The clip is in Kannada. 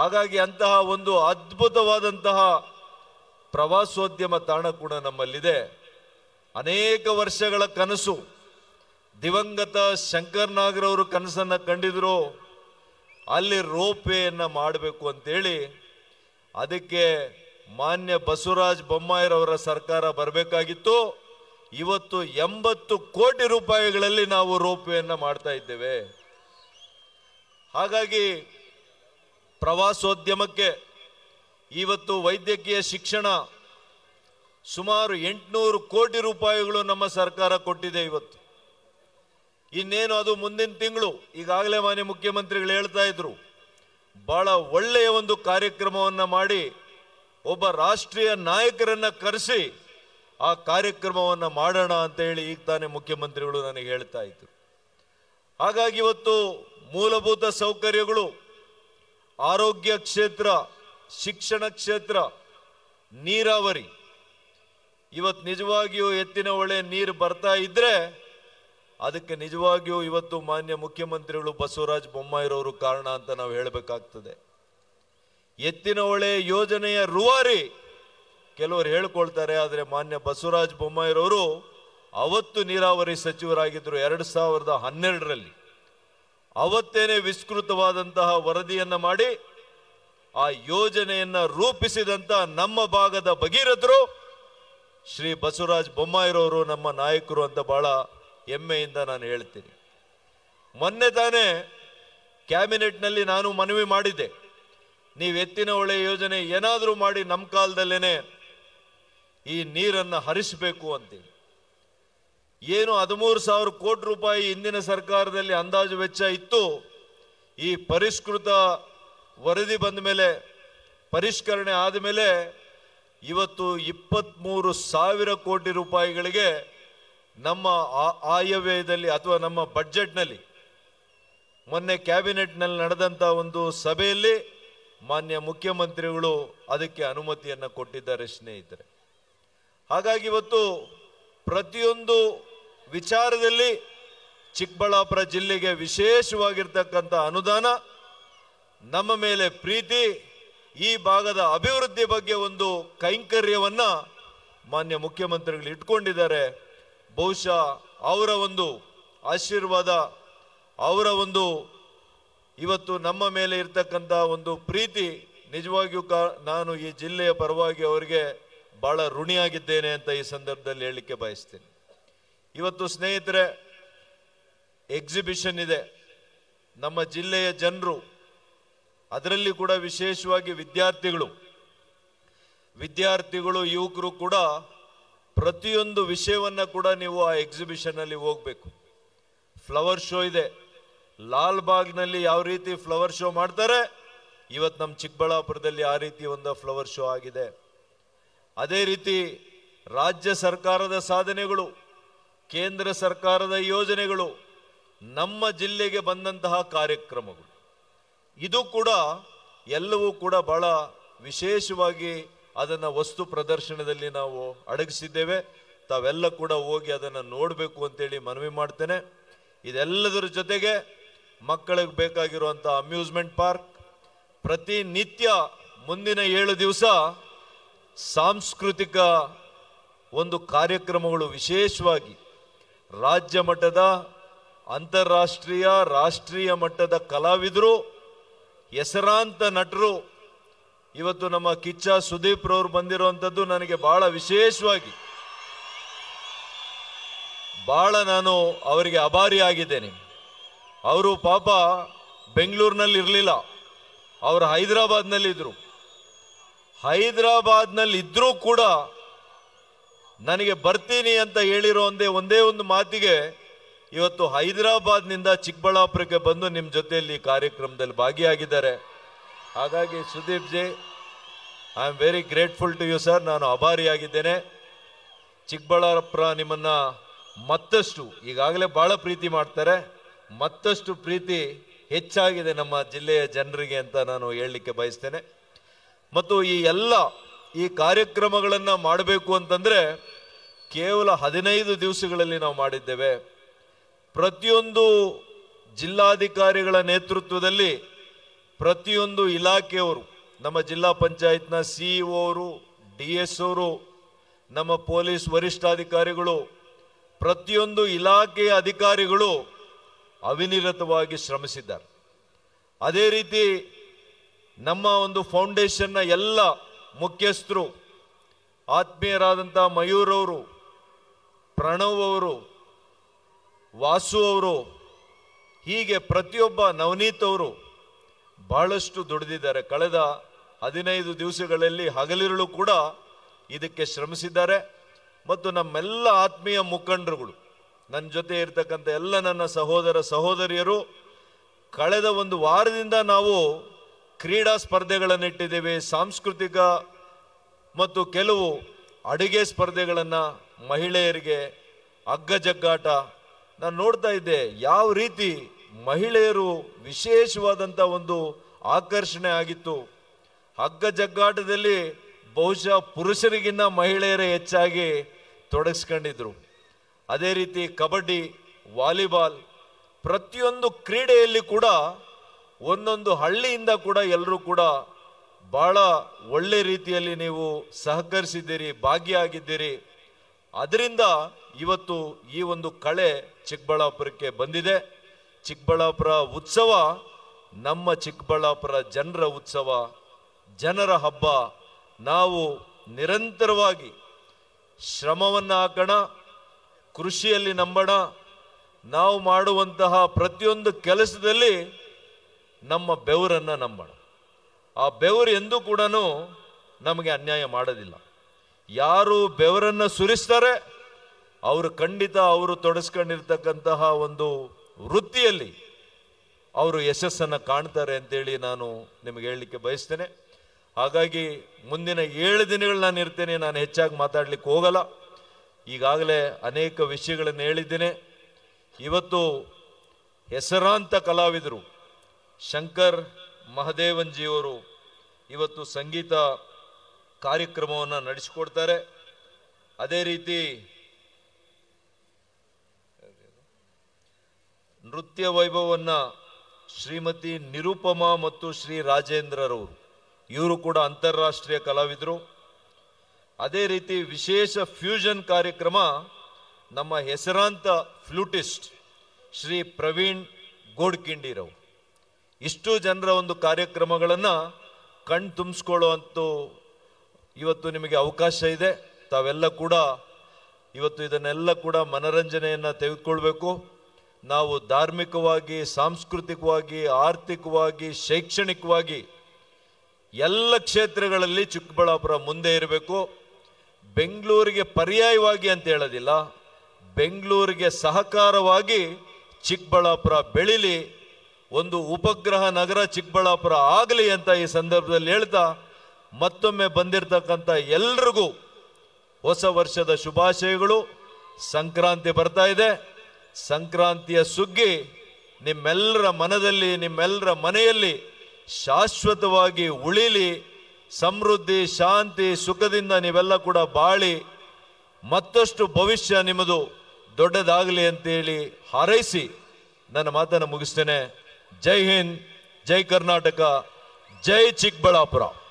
ಹಾಗಾಗಿ ಅಂತಹ ಒಂದು ಅದ್ಭುತವಾದಂತಹ ಪ್ರವಾಸೋದ್ಯಮ ತಾಣ ಕೂಡ ನಮ್ಮಲ್ಲಿದೆ ಅನೇಕ ವರ್ಷಗಳ ಕನಸು ದಿವಂಗತ ಶಂಕರ್ ನಾಗರವರು ಕನಸನ್ನು ಕಂಡಿದ್ರು ಅಲ್ಲಿ ರೋಪೆಯನ್ನು ಮಾಡಬೇಕು ಅಂತೇಳಿ ಅದಕ್ಕೆ ಮಾನ್ಯ ಬಸವರಾಜ್ ಬೊಮ್ಮಾಯಿರವರ ಸರ್ಕಾರ ಬರಬೇಕಾಗಿತ್ತು ಇವತ್ತು ಎಂಬತ್ತು ಕೋಟಿ ರೂಪಾಯಿಗಳಲ್ಲಿ ನಾವು ರೋಪೆಯನ್ನು ಮಾಡ್ತಾ ಇದ್ದೇವೆ ಹಾಗಾಗಿ ಪ್ರವಾಸೋದ್ಯಮಕ್ಕೆ ಇವತ್ತು ವೈದ್ಯಕೀಯ ಶಿಕ್ಷಣ ಸುಮಾರು ಎಂಟುನೂರು ಕೋಟಿ ರೂಪಾಯಿಗಳು ನಮ್ಮ ಸರ್ಕಾರ ಕೊಟ್ಟಿದೆ ಇವತ್ತು ಇನ್ನೇನು ಅದು ಮುಂದಿನ ತಿಂಗಳು ಈಗಾಗಲೇ ಮಾನ್ಯ ಮುಖ್ಯಮಂತ್ರಿಗಳು ಹೇಳ್ತಾ ಇದ್ರು ಬಹಳ ಒಳ್ಳೆಯ ಒಂದು ಕಾರ್ಯಕ್ರಮವನ್ನು ಮಾಡಿ ಒಬ್ಬ ರಾಷ್ಟ್ರೀಯ ನಾಯಕರನ್ನು ಕರೆಸಿ ಆ ಕಾರ್ಯಕ್ರಮವನ್ನು ಮಾಡೋಣ ಅಂತ ಹೇಳಿ ಈಗ ತಾನೇ ಮುಖ್ಯಮಂತ್ರಿಗಳು ನನಗೆ ಹೇಳ್ತಾ ಇದ್ರು ಹಾಗಾಗಿ ಇವತ್ತು ಮೂಲಭೂತ ಸೌಕರ್ಯಗಳು ಆರೋಗ್ಯ ಕ್ಷೇತ್ರ ಶಿಕ್ಷಣ ಕ್ಷೇತ್ರ ನೀರಾವರಿ ಇವತ್ತು ನಿಜವಾಗಿಯೂ ಎತ್ತಿನ ಒಳೆ ನೀರು ಬರ್ತಾ ಇದ್ರೆ ಅದಕ್ಕೆ ನಿಜವಾಗಿಯೂ ಇವತ್ತು ಮಾನ್ಯ ಮುಖ್ಯಮಂತ್ರಿಗಳು ಬಸವರಾಜ ಬೊಮ್ಮಾಯಿರವರು ಕಾರಣ ಅಂತ ನಾವು ಹೇಳಬೇಕಾಗ್ತದೆ ಎತ್ತಿನ ಒಳೆ ಯೋಜನೆಯ ರೂವಾರಿ ಕೆಲವರು ಹೇಳ್ಕೊಳ್ತಾರೆ ಆದರೆ ಮಾನ್ಯ ಬಸವರಾಜ ಬೊಮ್ಮಾಯಿರವರು ಅವತ್ತು ನೀರಾವರಿ ಸಚಿವರಾಗಿದ್ದರು ಎರಡು ಸಾವಿರದ ಹನ್ನೆರಡರಲ್ಲಿ ಅವತ್ತೇನೆ ವಿಸ್ತೃತವಾದಂತಹ ವರದಿಯನ್ನು ಮಾಡಿ ಆ ಯೋಜನೆಯನ್ನು ರೂಪಿಸಿದಂಥ ನಮ್ಮ ಭಾಗದ ಭಗೀರಥರು ಶ್ರೀ ಬಸವರಾಜ್ ಬೊಮ್ಮಾಯಿರವರು ನಮ್ಮ ನಾಯಕರು ಅಂತ ಬಹಳ ಹೆಮ್ಮೆಯಿಂದ ನಾನು ಹೇಳ್ತೀನಿ ಮೊನ್ನೆ ತಾನೇ ಕ್ಯಾಬಿನೆಟ್ನಲ್ಲಿ ನಾನು ಮನವಿ ಮಾಡಿದ್ದೆ ನೀವು ಎತ್ತಿನ ಹೊಳೆ ಯೋಜನೆ ಏನಾದರೂ ಮಾಡಿ ನಮ್ಮ ಕಾಲದಲ್ಲೇನೆ ಈ ನೀರನ್ನು ಹರಿಸಬೇಕು ಅಂತೇಳಿ ಏನು ಹದಿಮೂರು ಸಾವಿರ ಕೋಟಿ ರೂಪಾಯಿ ಹಿಂದಿನ ಸರ್ಕಾರದಲ್ಲಿ ಅಂದಾಜು ವೆಚ್ಚ ಇತ್ತು ಈ ಪರಿಷ್ಕೃತ ವರದಿ ಬಂದ ಮೇಲೆ ಪರಿಷ್ಕರಣೆ ಆದಮೇಲೆ ಇವತ್ತು ಇಪ್ಪತ್ತ್ಮೂರು ಸಾವಿರ ಕೋಟಿ ರೂಪಾಯಿಗಳಿಗೆ ನಮ್ಮ ಆಯವ್ಯಯದಲ್ಲಿ ಅಥವಾ ನಮ್ಮ ಬಡ್ಜೆಟ್ನಲ್ಲಿ ಮೊನ್ನೆ ಕ್ಯಾಬಿನೆಟ್ನಲ್ಲಿ ನಡೆದಂಥ ಒಂದು ಸಭೆಯಲ್ಲಿ ಮಾನ್ಯ ಮುಖ್ಯಮಂತ್ರಿಗಳು ಅದಕ್ಕೆ ಅನುಮತಿಯನ್ನು ಕೊಟ್ಟಿದ್ದಾರೆ ಸ್ನೇಹಿತರೆ ಹಾಗಾಗಿ ಇವತ್ತು ಪ್ರತಿಯೊಂದು ವಿಚಾರದಲ್ಲಿ ಚಿಕ್ಕಬಳ್ಳಾಪುರ ಜಿಲ್ಲೆಗೆ ವಿಶೇಷವಾಗಿರ್ತಕ್ಕಂಥ ಅನುದಾನ ನಮ್ಮ ಮೇಲೆ ಪ್ರೀತಿ ಈ ಭಾಗದ ಅಭಿವೃದ್ಧಿ ಬಗ್ಗೆ ಒಂದು ಕೈಂಕರ್ಯವನ್ನು ಮಾನ್ಯ ಮುಖ್ಯಮಂತ್ರಿಗಳು ಇಟ್ಕೊಂಡಿದ್ದಾರೆ ಬಹುಶಃ ಅವರ ಒಂದು ಆಶೀರ್ವಾದ ಅವರ ಒಂದು ಇವತ್ತು ನಮ್ಮ ಮೇಲೆ ಇರ್ತಕ್ಕಂಥ ಒಂದು ಪ್ರೀತಿ ನಿಜವಾಗಿಯೂ ಕಾ ನಾನು ಈ ಜಿಲ್ಲೆಯ ಪರವಾಗಿ ಅವರಿಗೆ ಬಹಳ ಋಣಿಯಾಗಿದ್ದೇನೆ ಅಂತ ಈ ಸಂದರ್ಭದಲ್ಲಿ ಹೇಳಲಿಕ್ಕೆ ಬಯಸ್ತೇನೆ ಇವತ್ತು ಸ್ನೇಹಿತರೆ ಎಕ್ಸಿಬಿಷನ್ ಇದೆ ನಮ್ಮ ಜಿಲ್ಲೆಯ ಜನರು ಅದರಲ್ಲಿ ಕೂಡ ವಿಶೇಷವಾಗಿ ವಿದ್ಯಾರ್ಥಿಗಳು ವಿದ್ಯಾರ್ಥಿಗಳು ಯುವಕರು ಕೂಡ ಪ್ರತಿಯೊಂದು ವಿಷಯವನ್ನು ಕೂಡ ನೀವು ಆ ಎಕ್ಸಿಬಿಷನಲ್ಲಿ ಹೋಗಬೇಕು ಫ್ಲವರ್ ಶೋ ಇದೆ ಲಾಲ್ ನಲ್ಲಿ ಯಾವ ರೀತಿ ಫ್ಲವರ್ ಶೋ ಮಾಡ್ತಾರೆ ಇವತ್ತು ನಮ್ಮ ಚಿಕ್ಕಬಳ್ಳಾಪುರದಲ್ಲಿ ಆ ರೀತಿ ಒಂದು ಫ್ಲವರ್ ಶೋ ಆಗಿದೆ ಅದೇ ರೀತಿ ರಾಜ್ಯ ಸರ್ಕಾರದ ಸಾಧನೆಗಳು ಕೇಂದ್ರ ಸರ್ಕಾರದ ಯೋಜನೆಗಳು ನಮ್ಮ ಜಿಲ್ಲೆಗೆ ಬಂದಂತಹ ಕಾರ್ಯಕ್ರಮಗಳು ಇದು ಕೂಡ ಎಲ್ಲವೂ ಕೂಡ ಬಹಳ ವಿಶೇಷವಾಗಿ ಅದನ್ನು ವಸ್ತು ಪ್ರದರ್ಶನದಲ್ಲಿ ನಾವು ಅಡಗಿಸಿದ್ದೇವೆ ತಾವೆಲ್ಲ ಕೂಡ ಹೋಗಿ ಅದನ್ನು ನೋಡಬೇಕು ಅಂತೇಳಿ ಮನವಿ ಮಾಡ್ತೇನೆ ಇದೆಲ್ಲದರ ಜೊತೆಗೆ ಮಕ್ಕಳಿಗೆ ಬೇಕಾಗಿರುವಂಥ ಅಮ್ಯೂಸ್ಮೆಂಟ್ ಪಾರ್ಕ್ ಪ್ರತಿನಿತ್ಯ ಮುಂದಿನ ಏಳು ದಿವಸ ಸಾಂಸ್ಕೃತಿಕ ಒಂದು ಕಾರ್ಯಕ್ರಮಗಳು ವಿಶೇಷವಾಗಿ ರಾಜ್ಯ ಮಟ್ಟದ ಅಂತಾರಾಷ್ಟ್ರೀಯ ರಾಷ್ಟ್ರೀಯ ಮಟ್ಟದ ಕಲಾವಿದರು ಹೆಸರಾಂತ ನಟರು ಇವತ್ತು ನಮ್ಮ ಕಿಚ್ಚ ಸುದೀಪ್ ರವರು ಬಂದಿರುವಂಥದ್ದು ನನಗೆ ಬಹಳ ವಿಶೇಷವಾಗಿ ಬಹಳ ನಾನು ಅವರಿಗೆ ಅಭಾರಿ ಆಗಿದ್ದೇನೆ ಅವರು ಪಾಪ ಬೆಂಗಳೂರಿನಲ್ಲಿ ಇರಲಿಲ್ಲ ಅವರು ಹೈದರಾಬಾದ್ನಲ್ಲಿದ್ದರು ಹೈದರಾಬಾದ್ನಲ್ಲಿ ಇದ್ರೂ ಕೂಡ ನನಗೆ ಬರ್ತೀನಿ ಅಂತ ಹೇಳಿರೋ ಒಂದೇ ಒಂದೇ ಒಂದು ಮಾತಿಗೆ ಇವತ್ತು ಹೈದರಾಬಾದ್ನಿಂದ ಚಿಕ್ಕಬಳ್ಳಾಪುರಕ್ಕೆ ಬಂದು ನಿಮ್ಮ ಜೊತೆಯಲ್ಲಿ ಈ ಕಾರ್ಯಕ್ರಮದಲ್ಲಿ ಭಾಗಿಯಾಗಿದ್ದಾರೆ ಹಾಗಾಗಿ Sudeep ji I am very grateful to you sir ನಾನು ಅಭಾರಿಯಾಗಿದ್ದೇನೆ ಚಿಕ್ಕಬಳ್ಳಾಪುರ ನಿಮ್ಮನ್ನು ಮತ್ತಷ್ಟು ಈಗಾಗಲೇ ಭಾಳ ಪ್ರೀತಿ ಮಾಡ್ತಾರೆ ಮತ್ತಷ್ಟು ಪ್ರೀತಿ ಹೆಚ್ಚಾಗಿದೆ ನಮ್ಮ ಜಿಲ್ಲೆಯ ಜನರಿಗೆ ಅಂತ ನಾನು ಹೇಳಲಿಕ್ಕೆ ಬಯಸ್ತೇನೆ ಮತ್ತು ಈ ಎಲ್ಲ ಈ ಕಾರ್ಯಕ್ರಮಗಳನ್ನು ಮಾಡಬೇಕು ಅಂತಂದರೆ ಕೇವಲ ಹದಿನೈದು ದಿವಸಗಳಲ್ಲಿ ನಾವು ಮಾಡಿದ್ದೇವೆ ಪ್ರತಿಯೊಂದು ಜಿಲ್ಲಾಧಿಕಾರಿಗಳ ನೇತೃತ್ವದಲ್ಲಿ ಪ್ರತಿಯೊಂದು ಇಲಾಖೆಯವರು ನಮ್ಮ ಜಿಲ್ಲಾ ಪಂಚಾಯತ್ನ ಸಿ ಅವರು ಡಿ ಎಸ್ ಅವರು ನಮ್ಮ ಪೊಲೀಸ್ ವರಿಷ್ಠಾಧಿಕಾರಿಗಳು ಪ್ರತಿಯೊಂದು ಇಲಾಖೆಯ ಅಧಿಕಾರಿಗಳು ಅವಿನಿರತವಾಗಿ ಶ್ರಮಿಸಿದ್ದಾರೆ ಅದೇ ರೀತಿ ನಮ್ಮ ಒಂದು ಫೌಂಡೇಶನ್ನ ಎಲ್ಲ ಮುಖ್ಯಸ್ಥರು ಆತ್ಮೀಯರಾದಂಥ ಮಯೂರ್ ಅವರು ಪ್ರಣವ್ ಅವರು ವಾಸು ಅವರು ಹೀಗೆ ಪ್ರತಿಯೊಬ್ಬ ನವನೀತ್ ಅವರು ಬಹಳಷ್ಟು ದುಡಿದಿದ್ದಾರೆ ಕಳೆದ ಹದಿನೈದು ದಿವಸಗಳಲ್ಲಿ ಹಗಲಿರುಳು ಕೂಡ ಇದಕ್ಕೆ ಶ್ರಮಿಸಿದ್ದಾರೆ ಮತ್ತು ನಮ್ಮೆಲ್ಲ ಆತ್ಮೀಯ ಮುಖಂಡರುಗಳು ನನ್ನ ಜೊತೆ ಇರ್ತಕ್ಕಂಥ ಎಲ್ಲ ನನ್ನ ಸಹೋದರ ಸಹೋದರಿಯರು ಕಳೆದ ಒಂದು ವಾರದಿಂದ ನಾವು ಕ್ರೀಡಾ ಸ್ಪರ್ಧೆಗಳನ್ನಿಟ್ಟಿದ್ದೇವೆ ಸಾಂಸ್ಕೃತಿಕ ಮತ್ತು ಕೆಲವು ಅಡುಗೆ ಸ್ಪರ್ಧೆಗಳನ್ನು ಮಹಿಳೆಯರಿಗೆ ಅಗ್ಗಜಗ್ಗಾಟ ನಾನು ನೋಡ್ತಾ ಇದ್ದೆ ಯಾವ ರೀತಿ ಮಹಿಳೆಯರು ವಿಶೇಷವಾದಂಥ ಒಂದು ಆಕರ್ಷಣೆ ಆಗಿತ್ತು ಜಗ್ಗಾಟದಲ್ಲಿ ಬಹುಶಃ ಪುರುಷರಿಗಿಂತ ಮಹಿಳೆಯರೇ ಹೆಚ್ಚಾಗಿ ತೊಡಗಿಸ್ಕೊಂಡಿದ್ರು ಅದೇ ರೀತಿ ಕಬಡ್ಡಿ ವಾಲಿಬಾಲ್ ಪ್ರತಿಯೊಂದು ಕ್ರೀಡೆಯಲ್ಲಿ ಕೂಡ ಒಂದೊಂದು ಹಳ್ಳಿಯಿಂದ ಕೂಡ ಎಲ್ಲರೂ ಕೂಡ ಬಹಳ ಒಳ್ಳೆ ರೀತಿಯಲ್ಲಿ ನೀವು ಸಹಕರಿಸಿದ್ದೀರಿ ಭಾಗಿಯಾಗಿದ್ದೀರಿ ಅದರಿಂದ ಇವತ್ತು ಈ ಒಂದು ಕಳೆ ಚಿಕ್ಕಬಳ್ಳಾಪುರಕ್ಕೆ ಬಂದಿದೆ ಚಿಕ್ಕಬಳ್ಳಾಪುರ ಉತ್ಸವ ನಮ್ಮ ಚಿಕ್ಕಬಳ್ಳಾಪುರ ಜನರ ಉತ್ಸವ ಜನರ ಹಬ್ಬ ನಾವು ನಿರಂತರವಾಗಿ ಶ್ರಮವನ್ನು ಹಾಕೋಣ ಕೃಷಿಯಲ್ಲಿ ನಂಬೋಣ ನಾವು ಮಾಡುವಂತಹ ಪ್ರತಿಯೊಂದು ಕೆಲಸದಲ್ಲಿ ನಮ್ಮ ಬೆವರನ್ನು ನಂಬೋಣ ಆ ಬೆವರು ಎಂದೂ ಕೂಡ ನಮಗೆ ಅನ್ಯಾಯ ಮಾಡೋದಿಲ್ಲ ಯಾರು ಬೆವರನ್ನು ಸುರಿಸ್ತಾರೆ ಅವರು ಖಂಡಿತ ಅವರು ತೊಡಸ್ಕೊಂಡಿರ್ತಕ್ಕಂತಹ ಒಂದು ವೃತ್ತಿಯಲ್ಲಿ ಅವರು ಯಶಸ್ಸನ್ನು ಕಾಣ್ತಾರೆ ಅಂತೇಳಿ ನಾನು ನಿಮಗೆ ಹೇಳಲಿಕ್ಕೆ ಬಯಸ್ತೇನೆ ಹಾಗಾಗಿ ಮುಂದಿನ ಏಳು ದಿನಗಳು ನಾನು ಇರ್ತೇನೆ ನಾನು ಹೆಚ್ಚಾಗಿ ಮಾತಾಡಲಿಕ್ಕೆ ಹೋಗಲ್ಲ ಈಗಾಗಲೇ ಅನೇಕ ವಿಷಯಗಳನ್ನು ಹೇಳಿದ್ದೇನೆ ಇವತ್ತು ಹೆಸರಾಂತ ಕಲಾವಿದರು ಶಂಕರ್ ಮಹದೇವನ್ಜಿಯವರು ಇವತ್ತು ಸಂಗೀತ ಕಾರ್ಯಕ್ರಮವನ್ನು ನಡೆಸಿಕೊಡ್ತಾರೆ ಅದೇ ರೀತಿ ನೃತ್ಯ ವೈಭವವನ್ನು ಶ್ರೀಮತಿ ನಿರುಪಮಾ ಮತ್ತು ಶ್ರೀ ರಾಜೇಂದ್ರರು ಇವರು ಕೂಡ ಅಂತಾರಾಷ್ಟ್ರೀಯ ಕಲಾವಿದರು ಅದೇ ರೀತಿ ವಿಶೇಷ ಫ್ಯೂಷನ್ ಕಾರ್ಯಕ್ರಮ ನಮ್ಮ ಹೆಸರಾಂತ ಫ್ಲೂಟಿಸ್ಟ್ ಶ್ರೀ ಪ್ರವೀಣ್ ಗೋಡ್ಕಿಂಡಿರವರು ಇಷ್ಟು ಜನರ ಒಂದು ಕಾರ್ಯಕ್ರಮಗಳನ್ನು ಕಣ್ ಅಂತ ಇವತ್ತು ನಿಮಗೆ ಅವಕಾಶ ಇದೆ ತಾವೆಲ್ಲ ಕೂಡ ಇವತ್ತು ಇದನ್ನೆಲ್ಲ ಕೂಡ ಮನರಂಜನೆಯನ್ನು ತೆಗೆದುಕೊಳ್ಬೇಕು ನಾವು ಧಾರ್ಮಿಕವಾಗಿ ಸಾಂಸ್ಕೃತಿಕವಾಗಿ ಆರ್ಥಿಕವಾಗಿ ಶೈಕ್ಷಣಿಕವಾಗಿ ಎಲ್ಲ ಕ್ಷೇತ್ರಗಳಲ್ಲಿ ಚಿಕ್ಕಬಳ್ಳಾಪುರ ಮುಂದೆ ಇರಬೇಕು ಬೆಂಗಳೂರಿಗೆ ಪರ್ಯಾಯವಾಗಿ ಅಂತ ಹೇಳೋದಿಲ್ಲ ಬೆಂಗಳೂರಿಗೆ ಸಹಕಾರವಾಗಿ ಚಿಕ್ಕಬಳ್ಳಾಪುರ ಬೆಳೀಲಿ ಒಂದು ಉಪಗ್ರಹ ನಗರ ಚಿಕ್ಕಬಳ್ಳಾಪುರ ಆಗಲಿ ಅಂತ ಈ ಸಂದರ್ಭದಲ್ಲಿ ಹೇಳ್ತಾ ಮತ್ತೊಮ್ಮೆ ಬಂದಿರತಕ್ಕಂಥ ಎಲ್ರಿಗೂ ಹೊಸ ವರ್ಷದ ಶುಭಾಶಯಗಳು ಸಂಕ್ರಾಂತಿ ಬರ್ತಾ ಇದೆ ಸಂಕ್ರಾಂತಿಯ ಸುಗ್ಗಿ ನಿಮ್ಮೆಲ್ಲರ ಮನದಲ್ಲಿ ನಿಮ್ಮೆಲ್ಲರ ಮನೆಯಲ್ಲಿ ಶಾಶ್ವತವಾಗಿ ಉಳಿಲಿ ಸಮೃದ್ಧಿ ಶಾಂತಿ ಸುಖದಿಂದ ನೀವೆಲ್ಲ ಕೂಡ ಬಾಳಿ ಮತ್ತಷ್ಟು ಭವಿಷ್ಯ ನಿಮ್ಮದು ದೊಡ್ಡದಾಗಲಿ ಅಂತೇಳಿ ಹಾರೈಸಿ ನನ್ನ ಮಾತನ್ನು ಮುಗಿಸ್ತೇನೆ जय हिंद जय कर्नाटका जय चिकबलापुरा